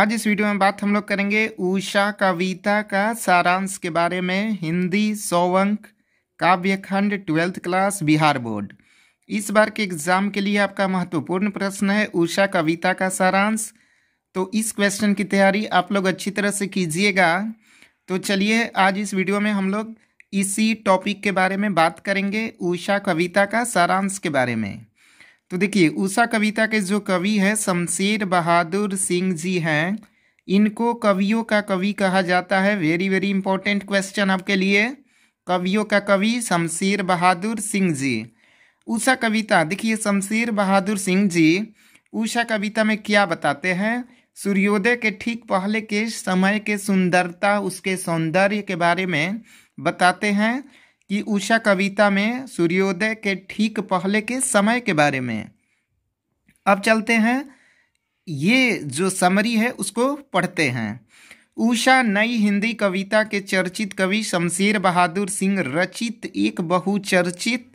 आज इस वीडियो में बात हम लोग करेंगे उषा कविता का सारांश के बारे में हिंदी सौवंक काव्य खंड ट्वेल्थ क्लास बिहार बोर्ड इस बार के एग्जाम के लिए आपका महत्वपूर्ण प्रश्न है उषा कविता का सारांश तो इस क्वेश्चन की तैयारी आप लोग अच्छी तरह से कीजिएगा तो चलिए आज इस वीडियो में हम लोग इसी टॉपिक के बारे में बात करेंगे उषा कविता का सारांश के बारे में तो देखिए उषा कविता के जो कवि हैं शमशेर बहादुर सिंह जी हैं इनको कवियों का कवि कहा जाता है वेरी वेरी इंपॉर्टेंट क्वेश्चन आपके लिए कवियों का कवि शमशेर बहादुर सिंह जी उषा कविता देखिए शमशेर बहादुर सिंह जी उषा कविता में क्या बताते हैं सूर्योदय के ठीक पहले के समय के सुंदरता उसके सौंदर्य के बारे में बताते हैं कि उषा कविता में सूर्योदय के ठीक पहले के समय के बारे में अब चलते हैं ये जो समरी है उसको पढ़ते हैं उषा नई हिंदी कविता के चर्चित कवि शमशेर बहादुर सिंह रचित एक बहुचर्चित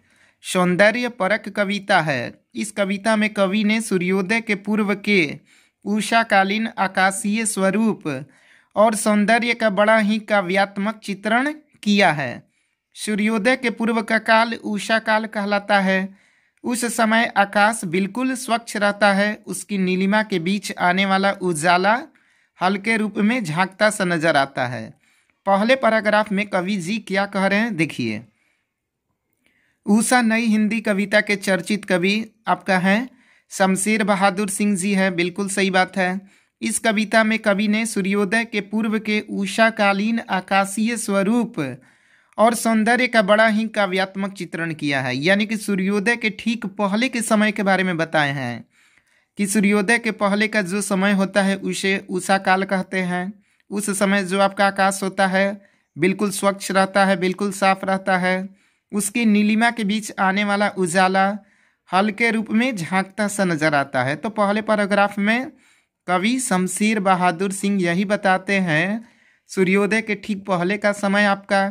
सौंदर्य परक कविता है इस कविता में कवि ने सूर्योदय के पूर्व के उषाकालीन आकाशीय स्वरूप और सौंदर्य का बड़ा ही काव्यात्मक चित्रण किया है सूर्योदय के पूर्व का काल ऊषा काल कहलाता है उस समय आकाश बिल्कुल स्वच्छ रहता है उसकी नीलिमा के बीच आने वाला उजाला हल्के रूप में झांकता सा नजर आता है पहले पैराग्राफ में कवि जी क्या कह रहे हैं देखिए ऊषा नई हिंदी कविता के चर्चित कवि आपका है शमशेर बहादुर सिंह जी है बिल्कुल सही बात है इस कविता में कवि ने सूर्योदय के पूर्व के ऊषाकालीन आकाशीय स्वरूप और सौंदर्य का बड़ा ही काव्यात्मक चित्रण किया है यानी कि सूर्योदय के ठीक पहले के समय के बारे में बताए हैं कि सूर्योदय के पहले का जो समय होता है उसे उषा काल कहते हैं उस समय जो आपका आकाश होता है बिल्कुल स्वच्छ रहता है बिल्कुल साफ रहता है उसकी नीलिमा के बीच आने वाला उजाला हल्के रूप में झांकता सा नजर आता है तो पहले पैराग्राफ में कवि शमशीर बहादुर सिंह यही बताते हैं सूर्योदय के ठीक पहले का समय आपका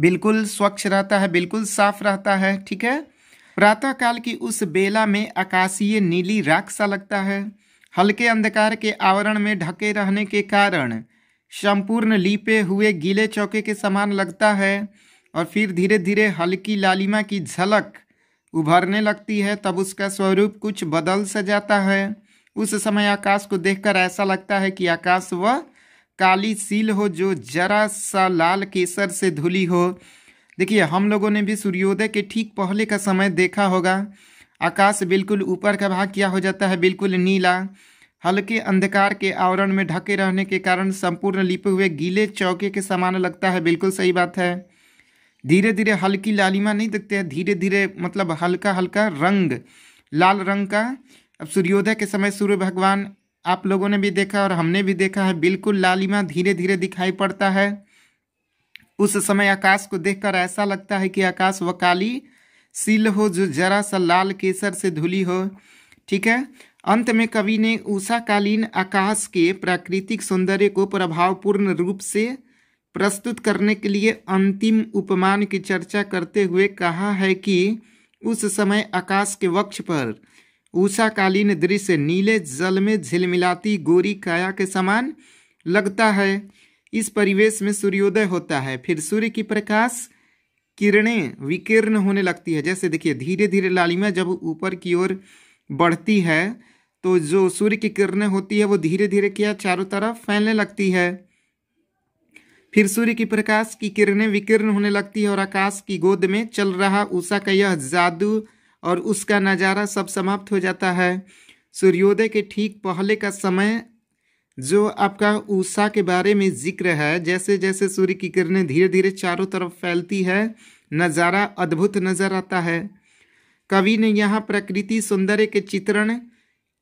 बिल्कुल स्वच्छ रहता है बिल्कुल साफ रहता है ठीक है प्रातःकाल की उस बेला में आकाशीय नीली राख सा लगता है हल्के अंधकार के आवरण में ढके रहने के कारण संपूर्ण लीपे हुए गीले चौके के समान लगता है और फिर धीरे धीरे हल्की लालिमा की झलक उभरने लगती है तब उसका स्वरूप कुछ बदल सा जाता है उस समय आकाश को देखकर ऐसा लगता है कि आकाश वह काली सील हो जो जरा सा लाल केसर से धुली हो देखिए हम लोगों ने भी सूर्योदय के ठीक पहले का समय देखा होगा आकाश बिल्कुल ऊपर का भाग क्या हो जाता है बिल्कुल नीला हल्के अंधकार के आवरण में ढके रहने के कारण संपूर्ण लिपे हुए गीले चौके के समान लगता है बिल्कुल सही बात है धीरे धीरे हल्की लालिमा नहीं दिखते हैं धीरे धीरे मतलब हल्का हल्का रंग लाल रंग का अब सूर्योदय के समय सूर्य भगवान आप लोगों ने भी देखा और हमने भी देखा है बिल्कुल लालिमा धीरे धीरे दिखाई पड़ता है उस समय आकाश को देखकर ऐसा लगता है कि आकाश व काली सील हो जो जरा सा लाल केसर से धुली हो ठीक है अंत में कवि ने उषाकालीन आकाश के प्राकृतिक सौंदर्य को प्रभावपूर्ण रूप से प्रस्तुत करने के लिए अंतिम उपमान की चर्चा करते हुए कहा है कि उस समय आकाश के वक्ष पर ऊषाकालीन दृश्य नीले जल में झिलमिलाती गोरी काया के समान लगता है इस परिवेश में सूर्योदय होता है फिर सूर्य की प्रकाश किरणें विकीर्ण होने लगती है जैसे देखिए धीरे धीरे लालिमा जब ऊपर की ओर बढ़ती है तो जो सूर्य की किरणें होती है वो धीरे धीरे क्या चारों तरफ फैलने लगती है फिर सूर्य की प्रकाश की किरणें विकीर्ण होने लगती है और आकाश की गोद में चल रहा उषा का यह जादू और उसका नज़ारा सब समाप्त हो जाता है सूर्योदय के ठीक पहले का समय जो आपका उषा के बारे में जिक्र है जैसे जैसे सूर्य की किरणें धीरे धीरे चारों तरफ फैलती है नज़ारा अद्भुत नज़र आता है कवि ने यहाँ प्रकृति सौंदर्य के चित्रण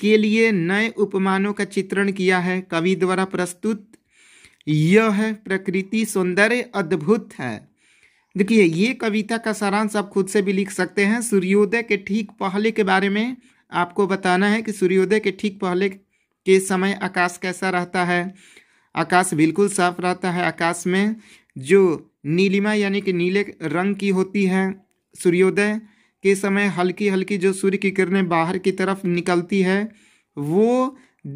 के लिए नए उपमानों का चित्रण किया है कवि द्वारा प्रस्तुत यह प्रकृति सौंदर्य अद्भुत है देखिए ये कविता का सारांश आप खुद से भी लिख सकते हैं सूर्योदय के ठीक पहले के बारे में आपको बताना है कि सूर्योदय के ठीक पहले के समय आकाश कैसा रहता है आकाश बिल्कुल साफ रहता है आकाश में जो नीलिमा यानी कि नीले रंग की होती है सूर्योदय के समय हल्की हल्की जो सूर्य की किरणें बाहर की तरफ निकलती है वो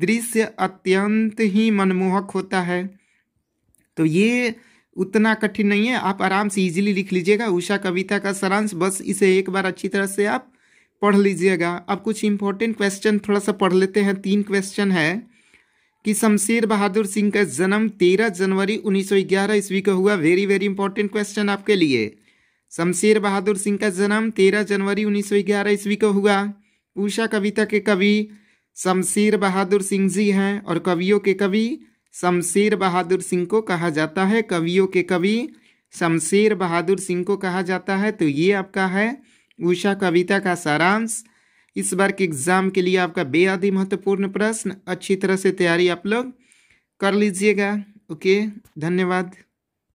दृश्य अत्यंत ही मनमोहक होता है तो ये उतना कठिन नहीं है आप आराम से इजीली लिख लीजिएगा उषा कविता का सारांश बस इसे एक बार अच्छी तरह से आप पढ़ लीजिएगा अब कुछ इम्पोर्टेंट क्वेश्चन थोड़ा सा पढ़ लेते हैं तीन क्वेश्चन है कि शमशेर बहादुर सिंह का जन्म तेरह जनवरी उन्नीस सौ ग्यारह ईस्वी को हुआ वेरी वेरी इंपॉर्टेंट क्वेश्चन आपके लिए शमशेर बहादुर सिंह का जन्म तेरह जनवरी उन्नीस सौ ग्यारह ईस्वी को हुआ उषा कविता के कवि शमशेर बहादुर सिंह जी हैं और कवियों के कवि शमशेर बहादुर सिंह को कहा जाता है कवियों के कवि शमशेर बहादुर सिंह को कहा जाता है तो ये आपका है उषा कविता का सारांश इस बार के एग्ज़ाम के लिए आपका बेहद ही महत्वपूर्ण प्रश्न अच्छी तरह से तैयारी आप लोग कर लीजिएगा ओके धन्यवाद